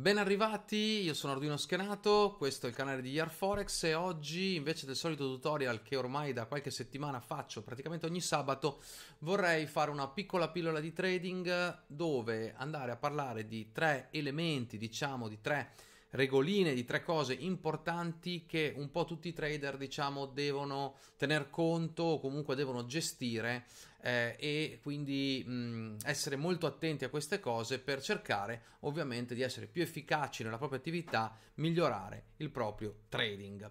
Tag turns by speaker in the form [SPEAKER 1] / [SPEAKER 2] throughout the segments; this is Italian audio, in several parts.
[SPEAKER 1] Ben arrivati, io sono Arduino Schenato, questo è il canale di YarForex e oggi invece del solito tutorial che ormai da qualche settimana faccio praticamente ogni sabato vorrei fare una piccola pillola di trading dove andare a parlare di tre elementi, diciamo di tre regoline, di tre cose importanti che un po' tutti i trader diciamo devono tener conto o comunque devono gestire eh, e quindi mh, mm, essere molto attenti a queste cose per cercare ovviamente di essere più efficaci nella propria attività, migliorare il proprio trading.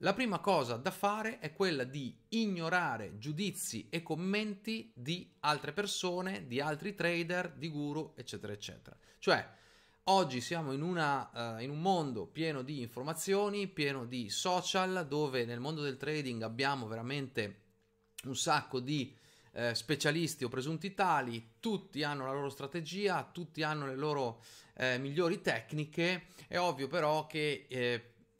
[SPEAKER 1] La prima cosa da fare è quella di ignorare giudizi e commenti di altre persone, di altri trader, di guru, eccetera, eccetera. Cioè, Oggi siamo in, una, uh, in, un mondo pieno di informazioni, pieno di social, dove nel mondo del trading abbiamo veramente un sacco di uh, specialisti o presunti tali, tutti hanno la loro strategia, tutti hanno le loro uh, migliori tecniche, è ovvio però che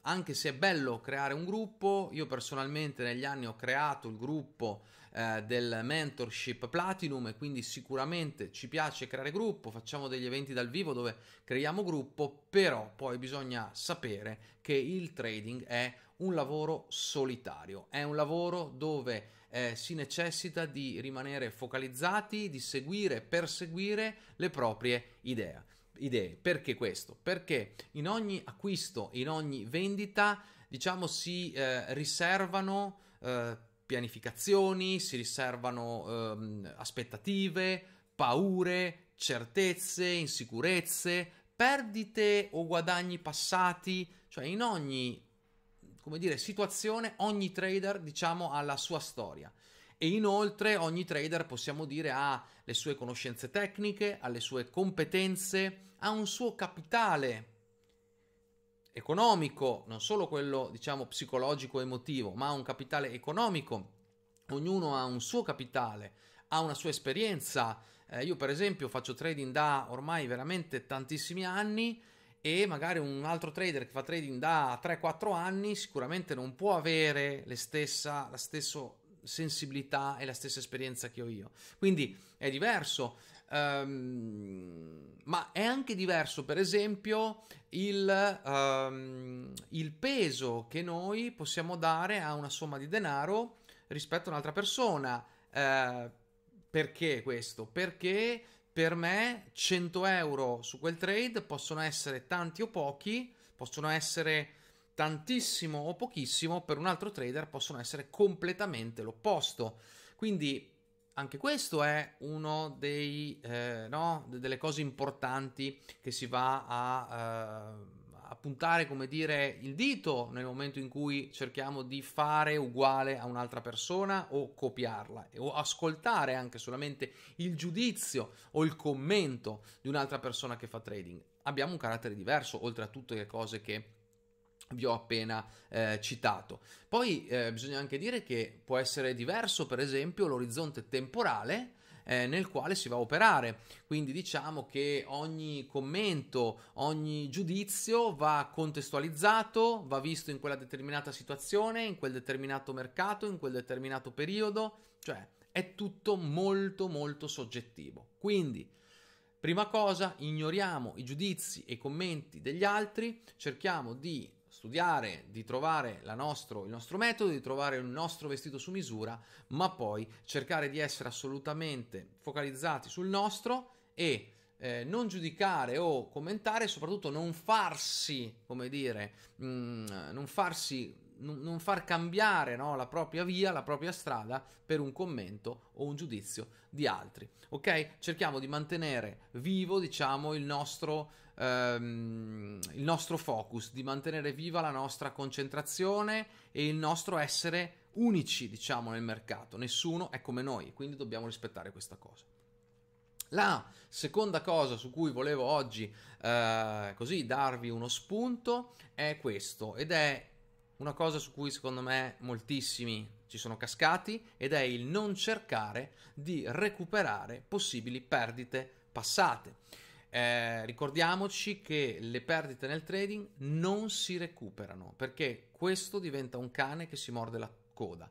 [SPEAKER 1] anche se è bello creare un gruppo, io personalmente negli anni ho creato il gruppo eh, del mentorship Platinum e quindi sicuramente ci piace creare gruppo, facciamo degli eventi dal vivo dove creiamo gruppo, però poi bisogna sapere che il trading è un lavoro solitario, è un lavoro dove eh, si necessita di rimanere focalizzati, di seguire, perseguire le proprie idee idee. Perché questo? Perché in ogni acquisto, in ogni vendita, diciamo, si eh, riservano eh, pianificazioni, si riservano ehm, aspettative, paure, certezze, insicurezze, perdite o guadagni passati, cioè in ogni come dire, situazione, ogni trader diciamo ha la sua storia. E inoltre ogni trader possiamo dire ha le sue conoscenze tecniche, ha le sue competenze, ha un suo capitale economico, non solo quello diciamo psicologico emotivo, ma un capitale economico. Ognuno ha un suo capitale, ha una sua esperienza. Eh, io per esempio faccio trading da ormai veramente tantissimi anni e magari un altro trader che fa trading da 3-4 anni sicuramente non può avere stessa, la stessa sensibilità e la stessa esperienza che ho io. Quindi è diverso Um, ma è anche diverso, per esempio, il, um, il peso che noi possiamo dare a una somma di denaro rispetto a un'altra persona. Uh, perché questo? Perché per me 100 euro su quel trade possono essere tanti o pochi, possono essere tantissimo o pochissimo, per un altro trader possono essere completamente l'opposto. Quindi anche questo è una eh, no, delle cose importanti che si va a, eh, a, puntare, come dire, il dito nel momento in cui cerchiamo di fare uguale a un'altra persona o copiarla o ascoltare anche solamente il giudizio o il commento di un'altra persona che fa trading. Abbiamo un carattere diverso, oltre a tutte le cose che vi ho appena eh, citato. Poi eh, bisogna anche dire che può essere diverso, per esempio, l'orizzonte temporale eh, nel quale si va a operare. Quindi diciamo che ogni commento, ogni giudizio va contestualizzato, va visto in quella determinata situazione, in quel determinato mercato, in quel determinato periodo, cioè è tutto molto molto soggettivo. Quindi Prima cosa, ignoriamo i giudizi e i commenti degli altri, cerchiamo di studiare, di trovare nostro, il nostro metodo, di trovare il nostro vestito su misura, ma poi cercare di essere assolutamente focalizzati sul nostro e eh, non giudicare o commentare e soprattutto non farsi, come dire, mh, mm, non farsi, n- non far cambiare no, la propria via, la propria strada per un commento o un giudizio di altri. Ok? Cerchiamo di mantenere vivo, diciamo, il nostro, ehm, il nostro focus, di mantenere viva la nostra concentrazione e il nostro essere unici, diciamo, nel mercato. Nessuno è come noi, quindi dobbiamo rispettare questa cosa. La seconda cosa su cui volevo oggi eh, così darvi uno spunto è questo ed è una cosa su cui secondo me moltissimi ci sono cascati ed è il non cercare di recuperare possibili perdite passate. Eh, ricordiamoci che le perdite nel trading non si recuperano perché questo diventa un cane che si morde la coda.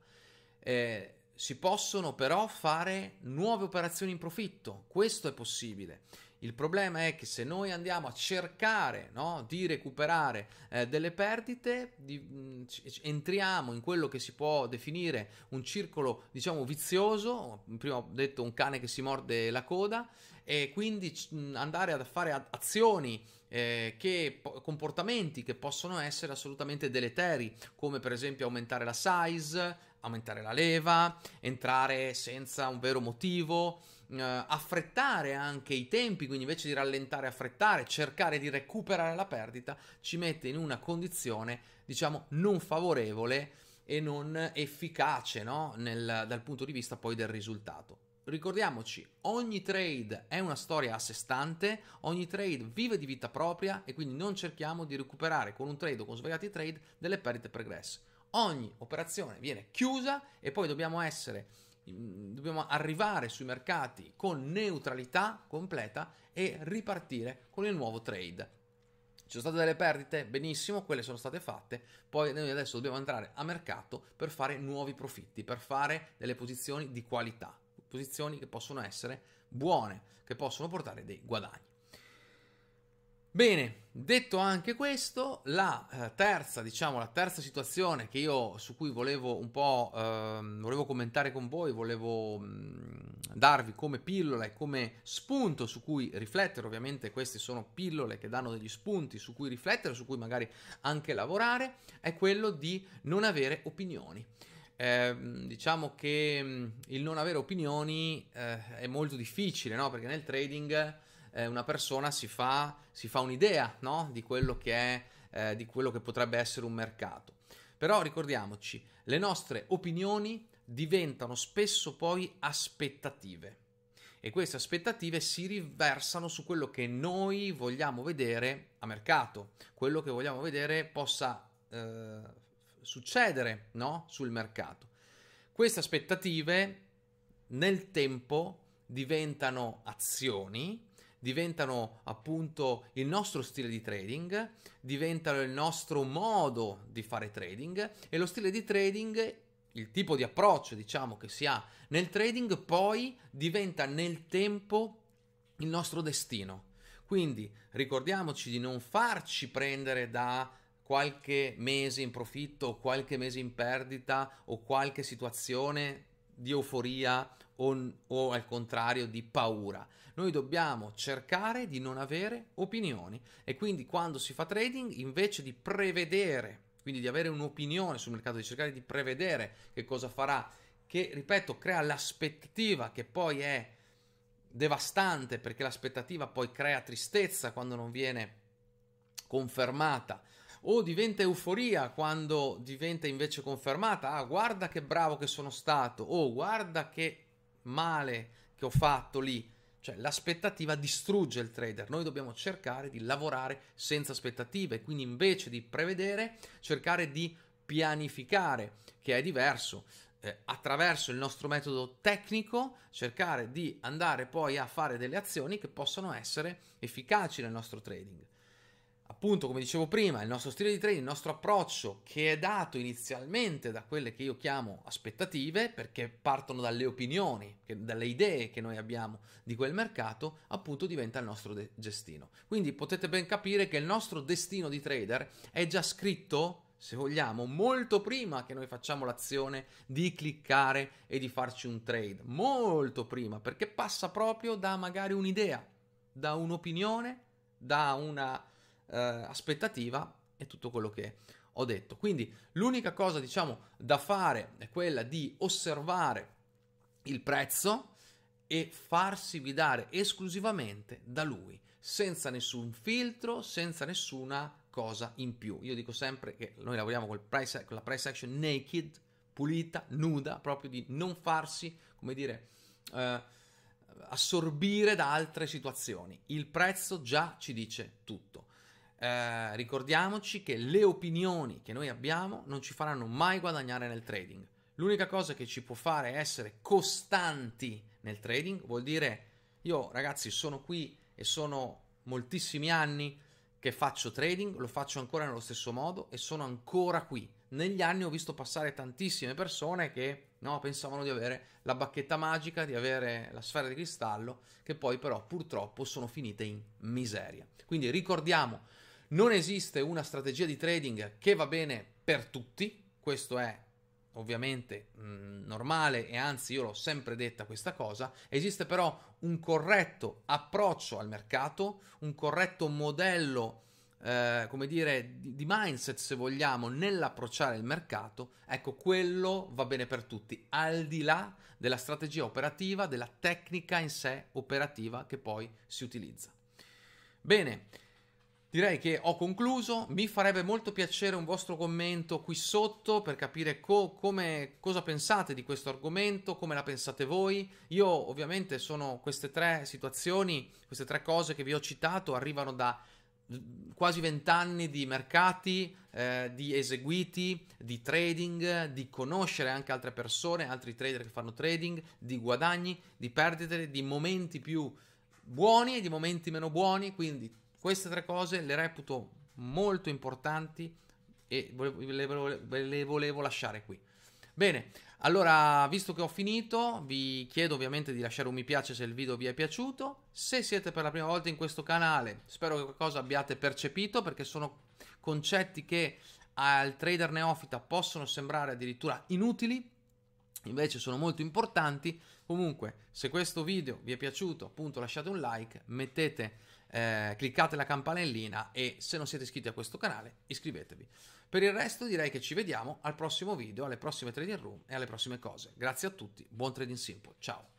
[SPEAKER 1] Eh, si possono però fare nuove operazioni in profitto, questo è possibile. Il problema è che se noi andiamo a cercare no, di recuperare eh, delle perdite, di, mh, entriamo in quello che si può definire un circolo, diciamo, vizioso, prima ho detto un cane che si morde la coda, e quindi mh, andare a fare azioni, eh, che, comportamenti che possono essere assolutamente deleteri, come per esempio aumentare la size, aumentare la leva, entrare senza un vero motivo, eh, affrettare anche i tempi, quindi invece di rallentare, affrettare, cercare di recuperare la perdita, ci mette in una condizione, diciamo, non favorevole e non efficace no? Nel, dal punto di vista poi del risultato. Ricordiamoci, ogni trade è una storia a sé stante, ogni trade vive di vita propria e quindi non cerchiamo di recuperare con un trade o con svariati trade delle perdite pregresse. Ogni operazione viene chiusa e poi dobbiamo essere mm, dobbiamo arrivare sui mercati con neutralità completa e ripartire con il nuovo trade. Ci sono state delle perdite? Benissimo, quelle sono state fatte, poi noi adesso dobbiamo andare a mercato per fare nuovi profitti, per fare delle posizioni di qualità, posizioni che possono essere buone, che possono portare dei guadagni. Bene, Detto anche questo, la eh, terza, diciamo, la terza situazione che io su cui volevo un po' ehm, volevo commentare con voi, volevo mh, mm, darvi come pillola e come spunto su cui riflettere, ovviamente queste sono pillole che danno degli spunti su cui riflettere, su cui magari anche lavorare, è quello di non avere opinioni. Eh, diciamo che mh, mm, il non avere opinioni eh, è molto difficile, no? Perché nel trading eh, una persona si fa, si fa un'idea no? di, quello è, eh, di quello che potrebbe essere un mercato. Però ricordiamoci, le nostre opinioni diventano spesso poi aspettative e queste aspettative si riversano su quello che noi vogliamo vedere a mercato, quello che vogliamo vedere possa eh, succedere no? sul mercato. Queste aspettative nel tempo diventano azioni diventano appunto il nostro stile di trading, diventano il nostro modo di fare trading e lo stile di trading, il tipo di approccio diciamo che si ha nel trading poi diventa nel tempo il nostro destino. Quindi ricordiamoci di non farci prendere da qualche mese in profitto, qualche mese in perdita o qualche situazione di euforia o, o, al contrario di paura. Noi dobbiamo cercare di non avere opinioni e quindi quando si fa trading invece di prevedere, quindi di avere un'opinione sul mercato, di cercare di prevedere che cosa farà, che ripeto crea l'aspettativa che poi è devastante perché l'aspettativa poi crea tristezza quando non viene confermata o diventa euforia quando diventa invece confermata, ah guarda che bravo che sono stato, o guarda che male che ho fatto lì. Cioè l'aspettativa distrugge il trader, noi dobbiamo cercare di lavorare senza aspettative, quindi invece di prevedere, cercare di pianificare, che è diverso. Eh, attraverso il nostro metodo tecnico, cercare di andare poi a fare delle azioni che possano essere efficaci nel nostro trading appunto, come dicevo prima, il nostro stile di trading, il nostro approccio che è dato inizialmente da quelle che io chiamo aspettative, perché partono dalle opinioni, che, dalle idee che noi abbiamo di quel mercato, appunto diventa il nostro de- destino. Quindi potete ben capire che il nostro destino di trader è già scritto se vogliamo, molto prima che noi facciamo l'azione di cliccare e di farci un trade, molto prima, perché passa proprio da magari un'idea, da un'opinione, da una eh, aspettativa e tutto quello che ho detto. Quindi l'unica cosa, diciamo, da fare è quella di osservare il prezzo e farsi guidare esclusivamente da lui, senza nessun filtro, senza nessuna cosa in più. Io dico sempre che noi lavoriamo col price, con la price action naked, pulita, nuda, proprio di non farsi, come dire, eh, assorbire da altre situazioni. Il prezzo già ci dice tutto eh, ricordiamoci che le opinioni che noi abbiamo non ci faranno mai guadagnare nel trading. L'unica cosa che ci può fare è essere costanti nel trading, vuol dire io ragazzi sono qui e sono moltissimi anni che faccio trading, lo faccio ancora nello stesso modo e sono ancora qui. Negli anni ho visto passare tantissime persone che no, pensavano di avere la bacchetta magica, di avere la sfera di cristallo, che poi però purtroppo sono finite in miseria. Quindi ricordiamo non esiste una strategia di trading che va bene per tutti, questo è ovviamente mh, mm, normale e anzi io l'ho sempre detta questa cosa, esiste però un corretto approccio al mercato, un corretto modello, eh, come dire, di, di mindset se vogliamo nell'approcciare il mercato, ecco quello va bene per tutti, al di là della strategia operativa, della tecnica in sé operativa che poi si utilizza. Bene, Direi che ho concluso, mi farebbe molto piacere un vostro commento qui sotto per capire co- come, cosa pensate di questo argomento, come la pensate voi. Io ovviamente sono queste tre situazioni, queste tre cose che vi ho citato arrivano da mm, quasi vent'anni di mercati, eh, di eseguiti, di trading, di conoscere anche altre persone, altri trader che fanno trading, di guadagni, di perdite, di momenti più buoni e di momenti meno buoni, quindi queste tre cose le reputo molto importanti e le le volevo lasciare qui. Bene, allora visto che ho finito, vi chiedo ovviamente di lasciare un mi piace se il video vi è piaciuto. Se siete per la prima volta in questo canale, spero che qualcosa abbiate percepito perché sono concetti che al trader neofita possono sembrare addirittura inutili, invece sono molto importanti. Comunque, se questo video vi è piaciuto, appunto lasciate un like, mettete eh, cliccate la campanellina e se non siete iscritti a questo canale iscrivetevi. Per il resto direi che ci vediamo al prossimo video, alle prossime trading room e alle prossime cose. Grazie a tutti, buon trading simple, ciao!